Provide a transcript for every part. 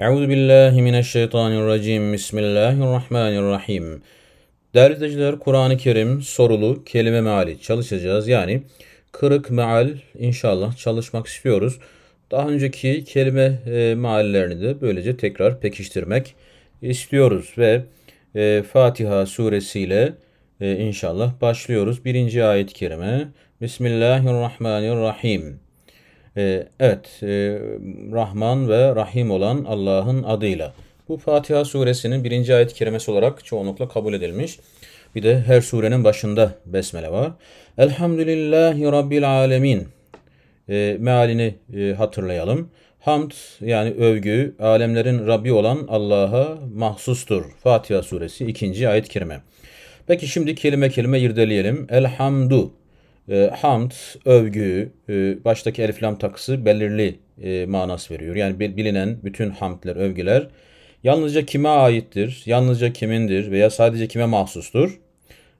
Euzu billahi mineşşeytanirracim. Bismillahirrahmanirrahim. Değerli izleyiciler, Kur'an-ı Kerim sorulu kelime meali çalışacağız. Yani kırık meal inşallah çalışmak istiyoruz. Daha önceki kelime e, meallerini de böylece tekrar pekiştirmek istiyoruz ve e, Fatiha suresiyle e, inşallah başlıyoruz. Birinci ayet-i kerime Bismillahirrahmanirrahim. Ee, evet, e, Rahman ve Rahim olan Allah'ın adıyla. Bu Fatiha suresinin birinci ayet-i kerimesi olarak çoğunlukla kabul edilmiş. Bir de her surenin başında besmele var. Elhamdülillahi Rabbil Alemin. E, mealini e, hatırlayalım. Hamd yani övgü alemlerin Rabbi olan Allah'a mahsustur. Fatiha suresi ikinci ayet-i kerime. Peki şimdi kelime kelime irdeleyelim. Elhamdu e, hamd, övgü, e, baştaki eliflam takısı belirli e, manas veriyor. Yani bilinen bütün hamdler, övgüler yalnızca kime aittir, yalnızca kimindir veya sadece kime mahsustur?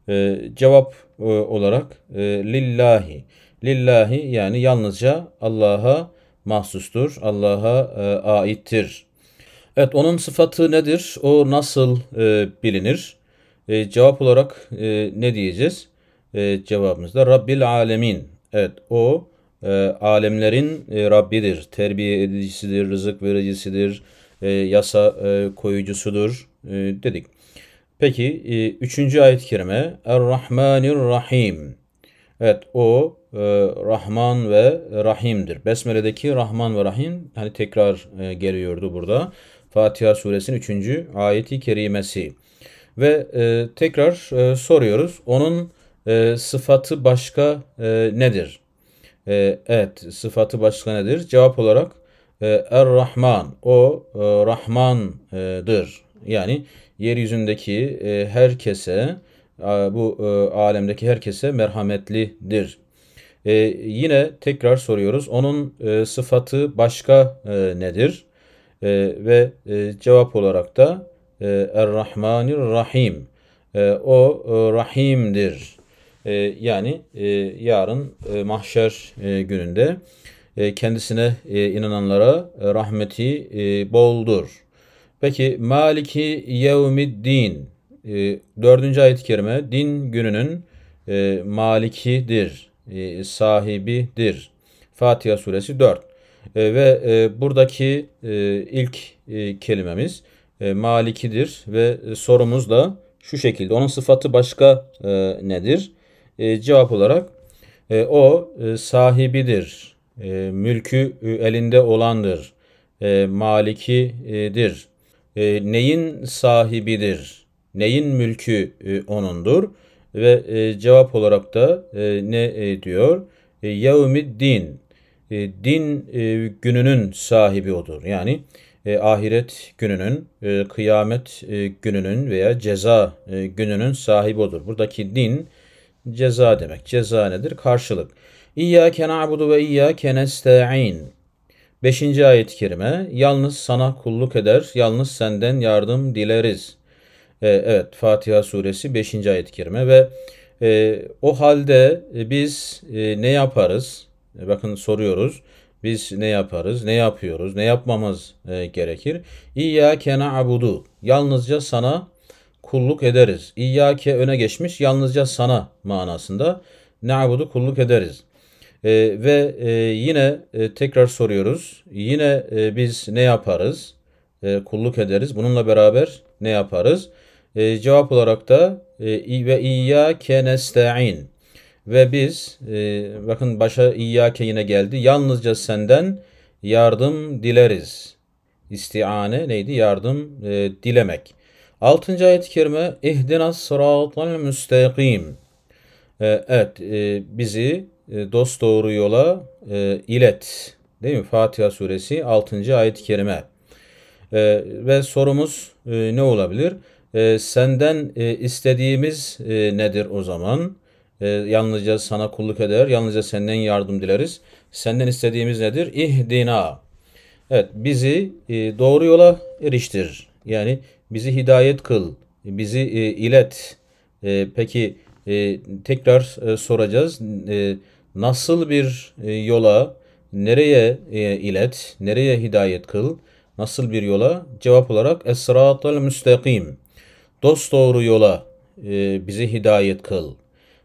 E, cevap e, olarak e, lillahi. Lillahi yani yalnızca Allah'a mahsustur, Allah'a e, aittir. Evet onun sıfatı nedir? O nasıl e, bilinir? E, cevap olarak e, ne diyeceğiz? e, cevabımız da Rabbil Alemin. Evet o e, alemlerin e, Rabbidir, terbiye edicisidir, rızık vericisidir, e, yasa e, koyucusudur e, dedik. Peki e, üçüncü ayet-i kerime Er-Rahmanir-Rahim. Evet o e, Rahman ve Rahim'dir. Besmele'deki Rahman ve Rahim hani tekrar e, geliyordu burada. Fatiha suresinin 3. ayeti kerimesi. Ve e, tekrar e, soruyoruz. Onun e, sıfatı başka e, nedir? E, evet, sıfatı başka nedir? Cevap olarak e, Er-Rahman, o e, Rahman'dır. Yani yeryüzündeki e, herkese, e, bu e, alemdeki herkese merhametlidir. E, yine tekrar soruyoruz, onun e, sıfatı başka e, nedir? E, ve e, cevap olarak da e, Er-Rahmanir Rahim. E, o e, Rahim'dir e, yani e, yarın e, mahşer e, gününde e, kendisine e, inananlara e, rahmeti e, boldur. Peki Maliki Yevmiddin e, dördüncü ayet-i kerime din gününün e, malikidir, e, sahibidir. Fatiha suresi 4. E, ve e, buradaki e, ilk e, kelimemiz e, malikidir ve e, sorumuz da şu şekilde. Onun sıfatı başka e, nedir? e, cevap olarak e, o e, sahibidir, e, mülkü e, elinde olandır, e, malikidir, e, neyin sahibidir, neyin mülkü e, onundur ve e, cevap olarak da e, ne e, diyor? E, Yevmid din, e, din e, gününün sahibi odur. Yani e, ahiret gününün, e, kıyamet e, gününün veya ceza e, gününün sahibi odur. Buradaki din Ceza demek. Ceza nedir? Karşılık. İyyâke na'budu ve iyyâke nesta'in. Beşinci ayet-i kerime. Yalnız sana kulluk eder, yalnız senden yardım dileriz. Ee, evet, Fatiha suresi beşinci ayet-i kerime ve e, o halde e, biz e, ne yaparız? E, bakın soruyoruz. Biz ne yaparız? Ne yapıyoruz? Ne yapmamız e, gerekir? İyyâke na'budu. Yalnızca sana kulluk ederiz. İyyâke öne geçmiş yalnızca sana manasında. Ne'abudu kulluk ederiz. E, ve e, yine e, tekrar soruyoruz. Yine e, biz ne yaparız? E, kulluk ederiz. Bununla beraber ne yaparız? E, cevap olarak da e, ve iyyâke nesta'in. Ve biz e, bakın başa iyyâke yine geldi. Yalnızca senden yardım dileriz. İstiane neydi? Yardım e, dilemek. 6. ayet-i kerime İhdinas sıratal müstakim. Ee, evet e, bizi e, dost doğru yola e, ilet. Değil mi? Fatiha suresi 6. ayet-i kerime. Ee, ve sorumuz ne olabilir? Ee, senden istediğimiz nedir o zaman? Yalnızca sana kulluk eder, yalnızca senden yardım dileriz. Senden istediğimiz nedir? İhdina. Evet bizi doğru yola eriştir. Yani Bizi hidayet kıl, bizi e, ilet. E, peki e, tekrar e, soracağız. E, nasıl bir e, yola, nereye e, ilet, nereye hidayet kıl? Nasıl bir yola? Cevap olarak es müstakim. Dost doğru yola e, bizi hidayet kıl.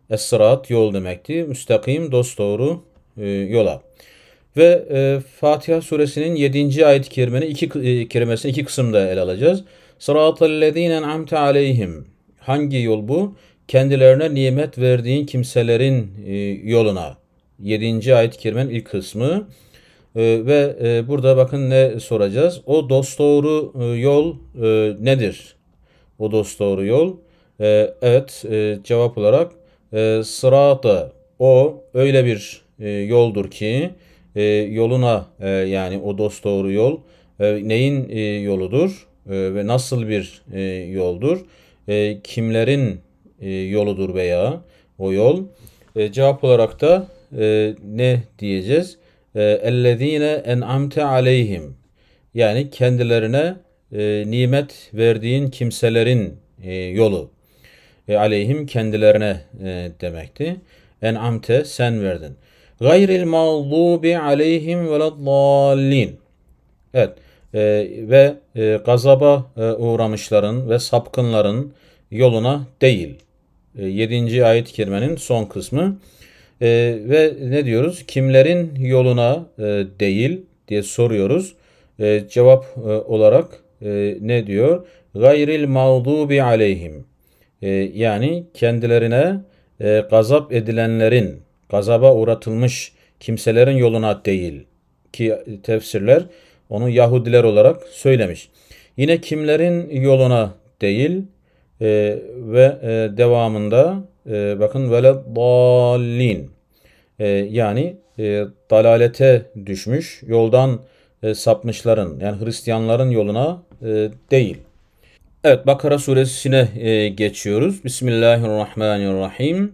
es yol demekti. Müstakim dost doğru e, yola. Ve e, Fatiha suresinin 7. ayet-i kerimesini iki, e, iki kısımda ele alacağız. Sıratallezine amte aleyhim. Hangi yol bu? Kendilerine nimet verdiğin kimselerin e, yoluna. 7. ayet-i kerimenin ilk kısmı. E, ve e, burada bakın ne soracağız? O dost doğru yol nedir? O dost doğru yol. Evet cevap olarak sıratı o öyle bir yoldur ki yoluna yani o dost doğru yol neyin yoludur? Ee, ve nasıl bir e, yoldur? Ee, kimlerin e, yoludur veya o yol? Ee, cevap olarak da e, ne diyeceğiz? Ellezine en'amte aleyhim. Yani kendilerine e, nimet verdiğin kimselerin yolu. aleyhim kendilerine e, demekti. En'amte sen verdin. Gayril mağdubi aleyhim veleddallin. Evet e, ve e, gazaba e, uğramışların ve sapkınların yoluna değil. E, 7. ayet-i kerimenin son kısmı. E, ve ne diyoruz? Kimlerin yoluna e, değil diye soruyoruz. E, cevap e, olarak e, ne diyor? Gayril mağdubi aleyhim. E, yani kendilerine e, gazap edilenlerin, gazaba uğratılmış kimselerin yoluna değil ki tefsirler onu Yahudiler olarak söylemiş. Yine kimlerin yoluna değil e, ve e, devamında e, bakın vele dalin e, yani e, dalalete düşmüş yoldan e, sapmışların yani Hristiyanların yoluna e, değil. Evet Bakara suresine e, geçiyoruz. Bismillahirrahmanirrahim.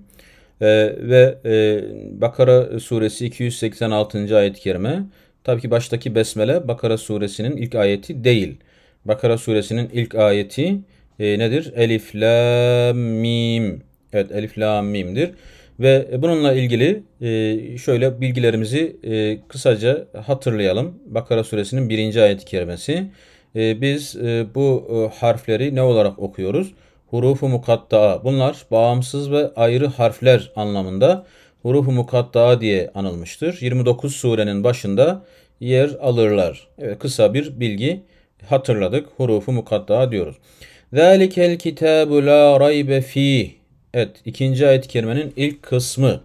E, ve e, Bakara suresi 286. ayet-i kerime Tabii ki baştaki besmele Bakara suresinin ilk ayeti değil. Bakara suresinin ilk ayeti e, nedir? Elif, la, mim. Evet elif, la, mim'dir. Ve bununla ilgili e, şöyle bilgilerimizi e, kısaca hatırlayalım. Bakara suresinin birinci ayeti i kerimesi. E, biz e, bu e, harfleri ne olarak okuyoruz? Hurufu Mukatta. Bunlar bağımsız ve ayrı harfler anlamında huruf-u mukatta diye anılmıştır. 29 surenin başında yer alırlar. Evet kısa bir bilgi hatırladık. Hurufu mukatta diyoruz. Zalikel kitabu la raybe fi. Evet ikinci ayet-i kerimenin ilk kısmı.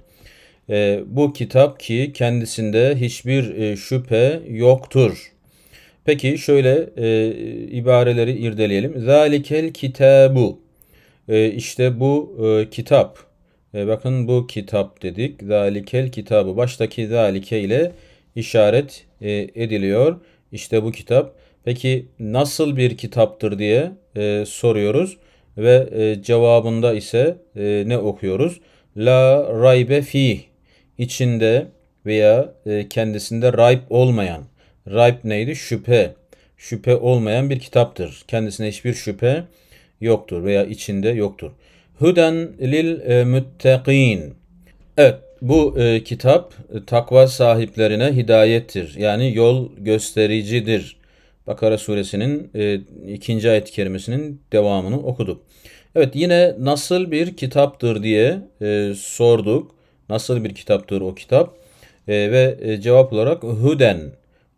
E, bu kitap ki kendisinde hiçbir e, şüphe yoktur. Peki şöyle e, ibareleri irdeleyelim. Zalikel kitabu. E, ee, işte bu e, kitap. E, bakın bu kitap dedik. Zalikel kitabı. Baştaki zalike ile işaret e, ediliyor. İşte bu kitap. Peki nasıl bir kitaptır diye e, soruyoruz ve e, cevabında ise e, ne okuyoruz? La raybe fi içinde veya e, kendisinde rayb olmayan. Rayb neydi? Şüphe. Şüphe olmayan bir kitaptır. Kendisine hiçbir şüphe yoktur veya içinde yoktur. Huden lil e, muttakin. Evet bu e, kitap e, takva sahiplerine hidayettir. Yani yol göstericidir. Bakara suresinin e, ikinci ayet-i kerimesinin devamını okuduk. Evet yine nasıl bir kitaptır diye e, sorduk. Nasıl bir kitaptır o kitap? E, ve e, cevap olarak huden.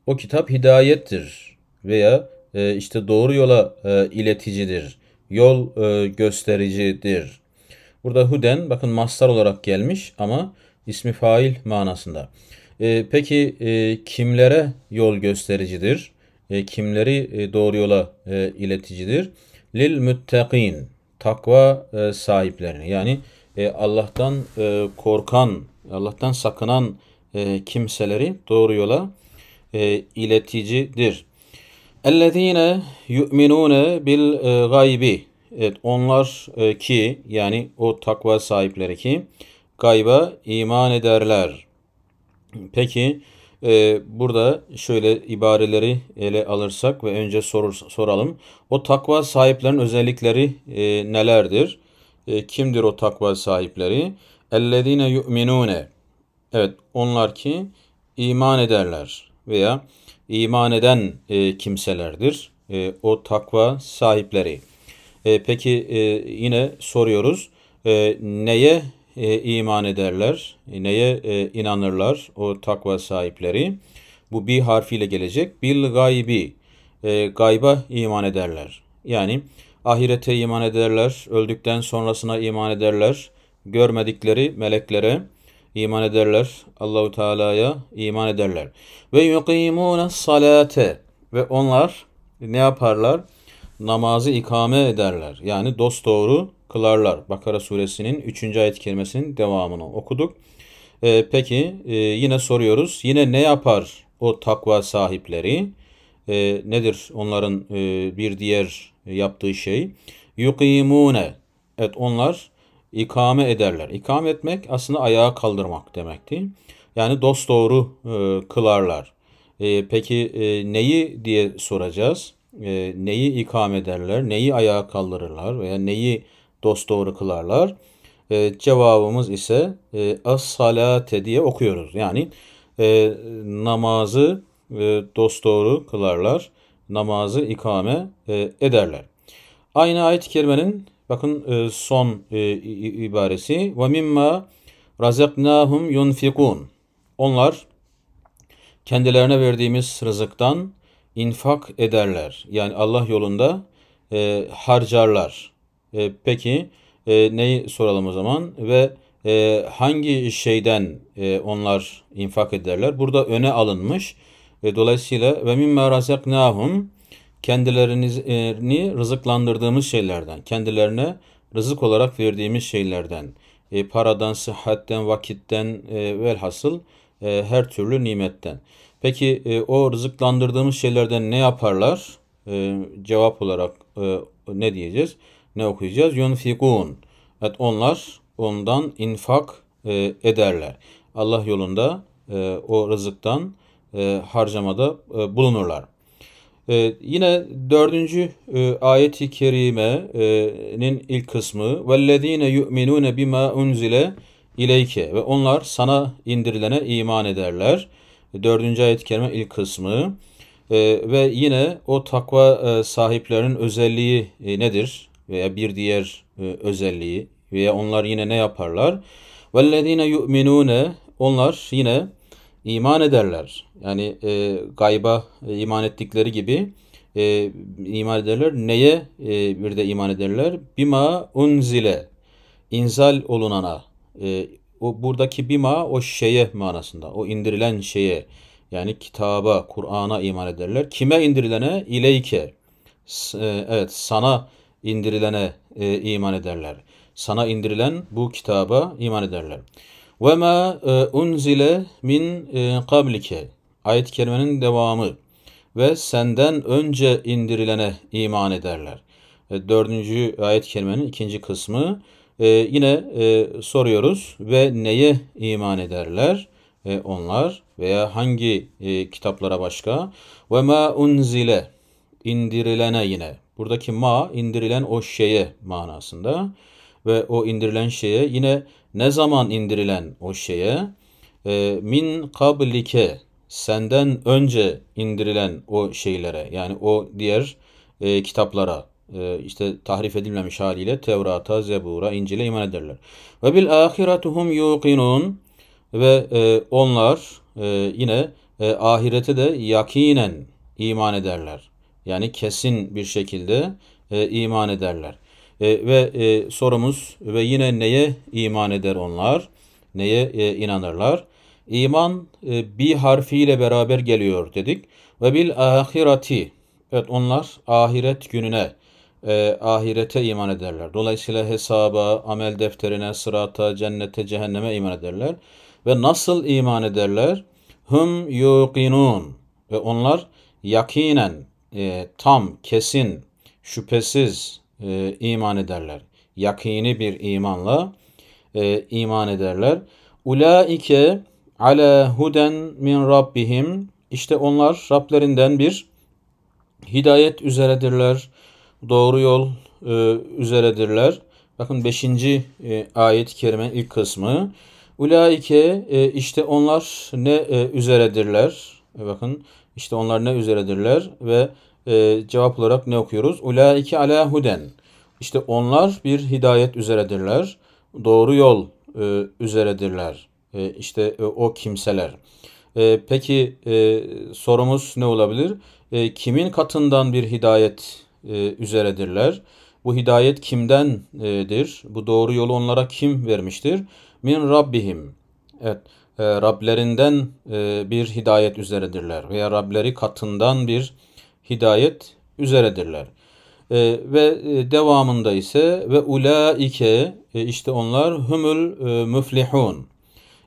O kitap hidayettir veya e, işte doğru yola e, ileticidir yol e, göstericidir. Burada huden bakın mastar olarak gelmiş ama ismi fail manasında. E, peki e, kimlere yol göstericidir? kimleri doğru yola ileticidir? Lil müttakin takva e, sahiplerini yani Allah'tan korkan, Allah'tan sakınan kimseleri doğru yola ileticidir. Ellezine yu'minune bil e, gaybi. Evet onlar e, ki yani o takva sahipleri ki gayba iman ederler. Peki e, burada şöyle ibareleri ele alırsak ve önce sorur, soralım. O takva sahiplerin özellikleri e, nelerdir? E, kimdir o takva sahipleri? Ellezine yu'minune. Evet onlar ki iman ederler veya iman eden e, kimselerdir. E, o takva sahipleri. E, peki e, yine soruyoruz. E, neye e, iman ederler? E, neye e, inanırlar o takva sahipleri? Bu bir harfiyle gelecek. Bil gaybi. E, gayba iman ederler. Yani ahirete iman ederler, öldükten sonrasına iman ederler, görmedikleri meleklere, iman ederler. Allahu Teala'ya iman ederler. Ve yuqimune salate ve onlar ne yaparlar? Namazı ikame ederler. Yani dost doğru kılarlar. Bakara suresinin 3. ayet kelimesinin devamını okuduk. Ee, peki e, yine soruyoruz. Yine ne yapar o takva sahipleri? E, nedir onların e, bir diğer yaptığı şey? Yukimune. Evet onlar ikame ederler. İkame etmek aslında ayağa kaldırmak demekti. Yani dost doğru e, kılarlar. E, peki e, neyi diye soracağız. E, neyi ikame ederler, neyi ayağa kaldırırlar veya neyi dost doğru kılarlar. E, cevabımız ise e, as-salate diye okuyoruz. Yani e, namazı e, dost doğru kılarlar, namazı ikame e, ederler. Aynı ayet-i kerimenin Bakın e, son e, ibaresi. Ve mimma razaknahum yunfikun. Onlar kendilerine verdiğimiz rızıktan infak ederler. Yani Allah yolunda e, harcarlar. E, peki e, neyi soralım o zaman ve e, hangi şeyden e, onlar infak ederler? Burada öne alınmış. E, dolayısıyla ve mimme razaknahum kendilerini e, rızıklandırdığımız şeylerden, kendilerine rızık olarak verdiğimiz şeylerden, e, paradan, sıhhatten, vakitten e, velhasıl e, her türlü nimetten. Peki e, o rızıklandırdığımız şeylerden ne yaparlar? E, cevap olarak e, ne diyeceğiz? Ne okuyacağız? Yunfikun. Evet onlar ondan infak e, ederler. Allah yolunda e, o rızıktan e, harcamada e, bulunurlar. Ee, yine dördüncü e, ayet-i kerimenin ilk kısmı vellezine yu'minune bima unzile ileyke ve onlar sana indirilene iman ederler. Dördüncü ayet-i kerime ilk kısmı e, ve yine o takva e, sahiplerinin özelliği e, nedir veya bir diğer e, özelliği veya onlar yine ne yaparlar? Vellezine yu'minune onlar yine iman ederler. Yani e, gayba e, iman ettikleri gibi e, iman ederler. Neye e, bir de iman ederler? Bima unzile, inzal olunana. E, o buradaki bima o şeye manasında, o indirilen şeye. Yani kitaba, Kur'an'a iman ederler. Kime indirilene? İleyke. E, evet, sana indirilene e, iman ederler. Sana indirilen bu kitaba iman ederler. Ve ma unzile min kablike. Ayet-i kerimenin devamı. Ve senden önce indirilene iman ederler. E, dördüncü ayet-i kerimenin ikinci kısmı. Ee, yine e, soruyoruz ve neye iman ederler e, onlar veya hangi e, kitaplara başka? Ve ma unzile indirilene yine. Buradaki ma indirilen o şeye manasında ve o indirilen şeye yine ne zaman indirilen o şeye e, min kablike senden önce indirilen o şeylere yani o diğer e, kitaplara e, işte tahrif edilmemiş haliyle Tevrat'a, Zebur'a, İncil'e iman ederler. Ve bil ahiretuhum yuqinun ve e, onlar e, yine e, ahirete de yakinen iman ederler. Yani kesin bir şekilde e, iman ederler. E, ve e, sorumuz ve yine neye iman eder onlar? Neye e, inanırlar? İman e, bi harfiyle beraber geliyor dedik. Ve bil ahireti. Evet onlar ahiret gününe, e, ahirete iman ederler. Dolayısıyla hesaba, amel defterine, sırata, cennete, cehenneme iman ederler. Ve nasıl iman ederler? Hum yuqinun. Ve onlar yakinen, e, tam, kesin, şüphesiz, e, iman ederler. Yakini bir imanla e, iman ederler. Ulaike ala huden min rabbihim. İşte onlar Rablerinden bir hidayet üzeredirler. Doğru yol e, üzeredirler. Bakın 5. E, ayet-i kerime ilk kısmı. Ulaike e, işte onlar ne e, üzeredirler. E, bakın işte onlar ne üzeredirler ve e, cevap olarak ne okuyoruz? Ulaike ala huden. İşte onlar bir hidayet üzeredirler. Doğru yol e, üzeredirler. E, işte e, o kimseler. E, peki e, sorumuz ne olabilir? E, kimin katından bir hidayet e, üzeredirler? Bu hidayet kimdendir? E, Bu doğru yolu onlara kim vermiştir? Min Rabbihim. Evet. E, Rablerinden e, bir hidayet üzeredirler veya Rableri katından bir hidayet üzeredirler. Ee, e, ve devamında ise ve ulaike e, işte onlar humul e, müflihun.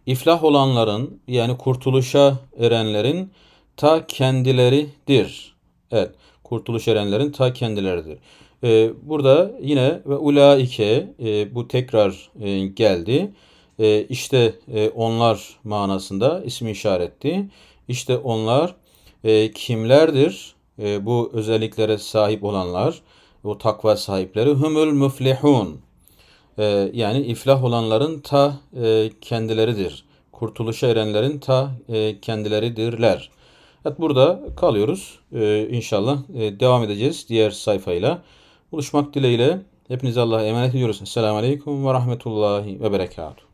İflah olanların yani kurtuluşa erenlerin ta kendileridir. Evet kurtuluş erenlerin ta kendileridir. E, burada yine ve ulaike e, bu tekrar e, geldi. E, işte e, onlar manasında ismi işaretti. İşte onlar e, kimlerdir? e, bu özelliklere sahip olanlar, o takva sahipleri humul müflihun. E, yani iflah olanların ta e, kendileridir. Kurtuluşa erenlerin ta e, kendileridirler. Evet burada kalıyoruz. E, inşallah e, devam edeceğiz diğer sayfayla. Buluşmak dileğiyle hepinize Allah'a emanet ediyoruz. Esselamu Aleyküm ve Rahmetullahi ve Berekatuhu.